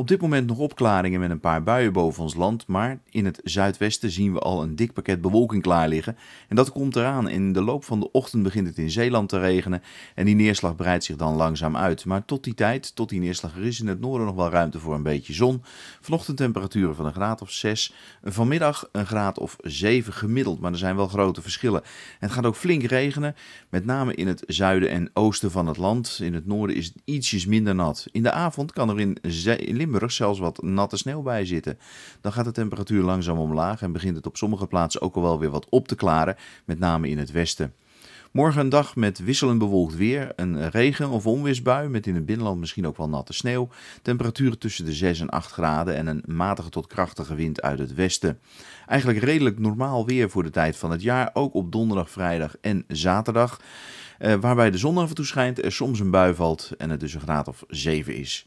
Op dit moment nog opklaringen met een paar buien boven ons land, maar in het zuidwesten zien we al een dik pakket bewolking klaar liggen. En dat komt eraan. In de loop van de ochtend begint het in Zeeland te regenen en die neerslag breidt zich dan langzaam uit. Maar tot die tijd, tot die neerslag, er is in het noorden nog wel ruimte voor een beetje zon. Vanochtend temperaturen van een graad of 6, vanmiddag een graad of 7 gemiddeld, maar er zijn wel grote verschillen. Het gaat ook flink regenen, met name in het zuiden en oosten van het land. In het noorden is het ietsjes minder nat. In de avond kan er in Limburg Limburg zelfs wat natte sneeuw bij zitten. Dan gaat de temperatuur langzaam omlaag en begint het op sommige plaatsen ook al wel weer wat op te klaren, met name in het westen. Morgen een dag met wisselend bewolkt weer, een regen- of onweersbui met in het binnenland misschien ook wel natte sneeuw. Temperaturen tussen de 6 en 8 graden en een matige tot krachtige wind uit het westen. Eigenlijk redelijk normaal weer voor de tijd van het jaar, ook op donderdag, vrijdag en zaterdag. Eh, waarbij de zon af en toe schijnt, er soms een bui valt en het dus een graad of 7 is.